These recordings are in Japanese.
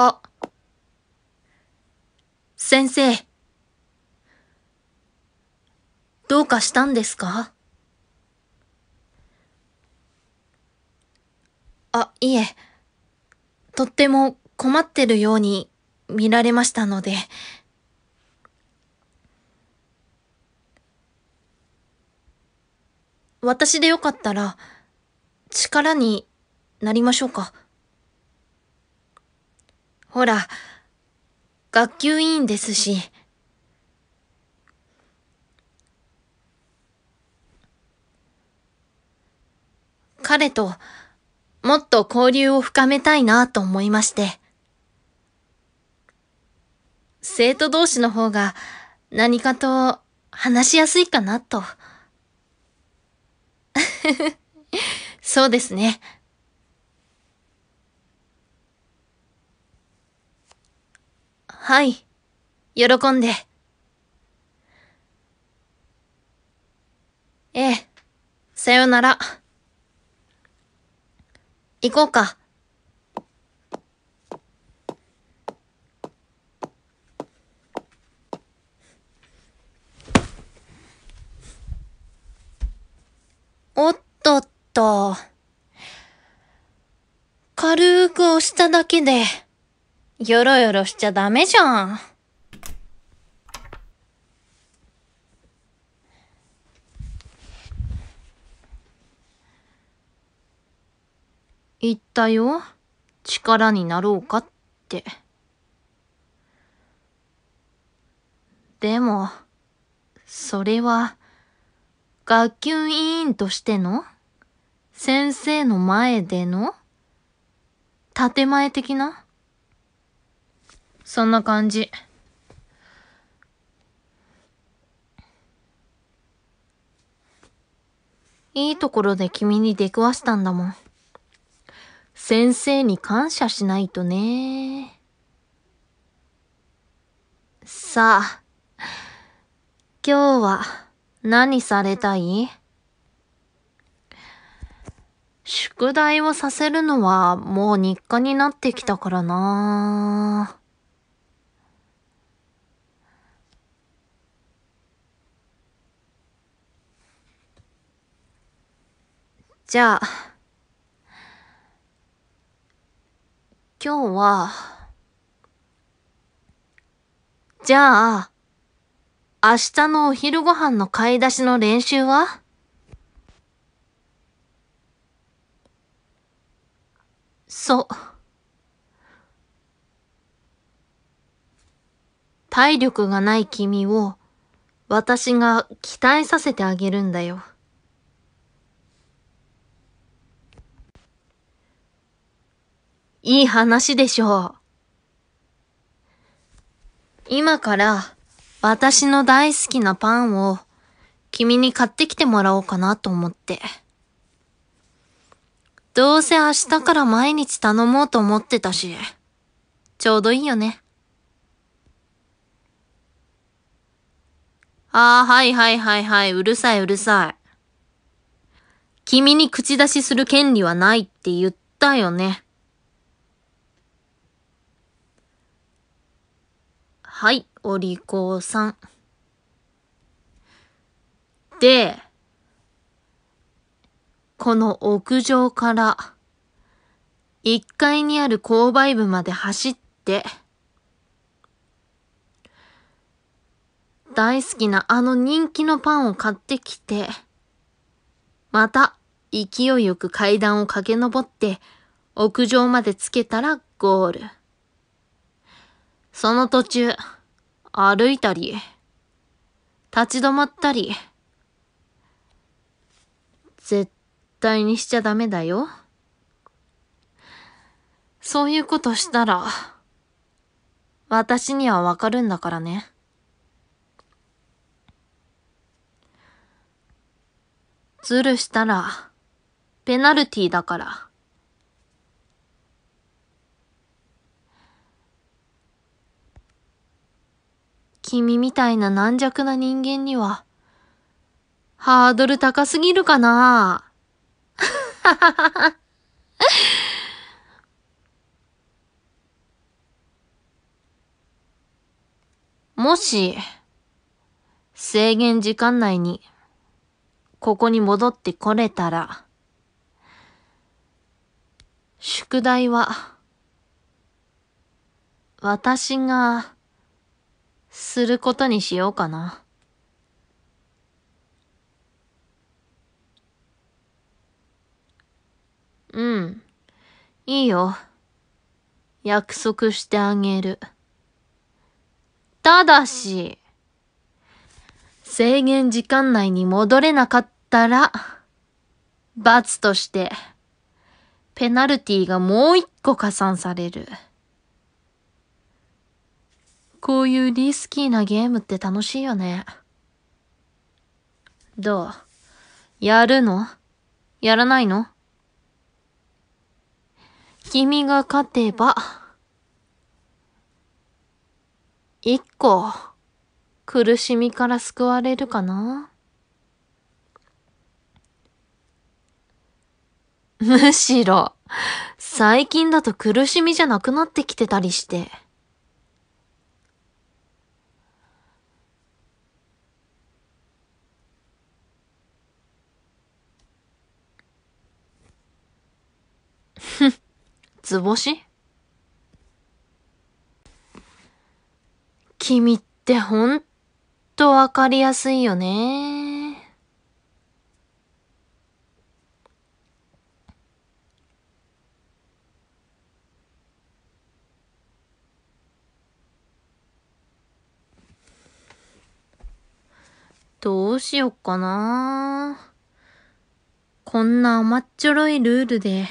あ。先生。どうかしたんですかあ、いえ。とっても困ってるように見られましたので。私でよかったら、力になりましょうか。ほら、学級委員ですし。彼ともっと交流を深めたいなと思いまして。生徒同士の方が何かと話しやすいかなと。そうですね。はい。喜んで。ええ。さよなら。行こうか。おっとっと。軽く押しただけで。よろよろしちゃダメじゃん。言ったよ。力になろうかって。でも、それは、学級委員としての先生の前での建前的なそんな感じ。いいところで君に出くわしたんだもん。先生に感謝しないとね。さあ、今日は何されたい宿題をさせるのはもう日課になってきたからなじゃあ、今日は、じゃあ、明日のお昼ご飯の買い出しの練習はそう。体力がない君を私が期待させてあげるんだよ。いい話でしょう。今から私の大好きなパンを君に買ってきてもらおうかなと思って。どうせ明日から毎日頼もうと思ってたし、ちょうどいいよね。ああ、はいはいはいはい、うるさいうるさい。君に口出しする権利はないって言ったよね。はい、お利口さん。で、この屋上から、1階にある購買部まで走って、大好きなあの人気のパンを買ってきて、また勢いよく階段を駆け上って屋上までつけたらゴール。その途中、歩いたり、立ち止まったり、絶対にしちゃダメだよ。そういうことしたら、私にはわかるんだからね。ズルしたら、ペナルティだから。君みたいな軟弱な人間には、ハードル高すぎるかな もし、制限時間内に、ここに戻ってこれたら、宿題は、私が、することにしようかな。うん。いいよ。約束してあげる。ただし、制限時間内に戻れなかったら、罰として、ペナルティがもう一個加算される。こういうリスキーなゲームって楽しいよね。どうやるのやらないの君が勝てば、一個、苦しみから救われるかなむしろ、最近だと苦しみじゃなくなってきてたりして。図星君ってほんとわかりやすいよね。どうしよっかな。こんな甘っちょろいルールで。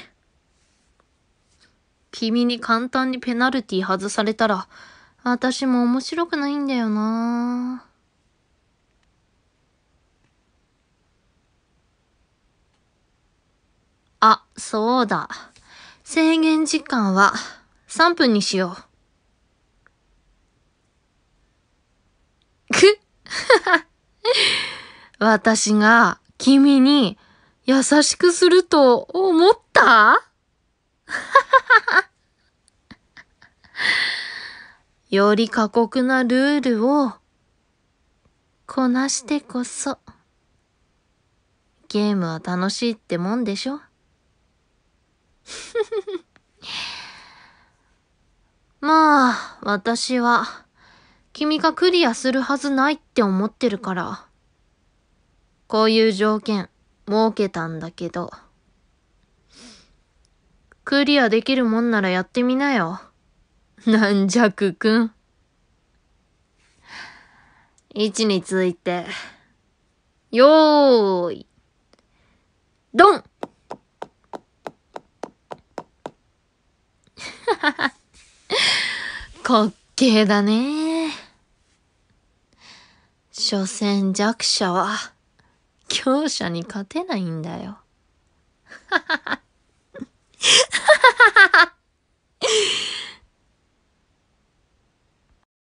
君に簡単にペナルティ外されたら、私も面白くないんだよなあ、そうだ。制限時間は3分にしよう。く 私が君に優しくすると思ったより過酷なルールをこなしてこそ、ゲームは楽しいってもんでしょ まあ、私は、君がクリアするはずないって思ってるから、こういう条件、設けたんだけど、クリアできるもんならやってみなよ。軟弱くん。位置について、よーい、ドン滑稽 だね。所詮弱者は、強者に勝てないんだよ。ははは。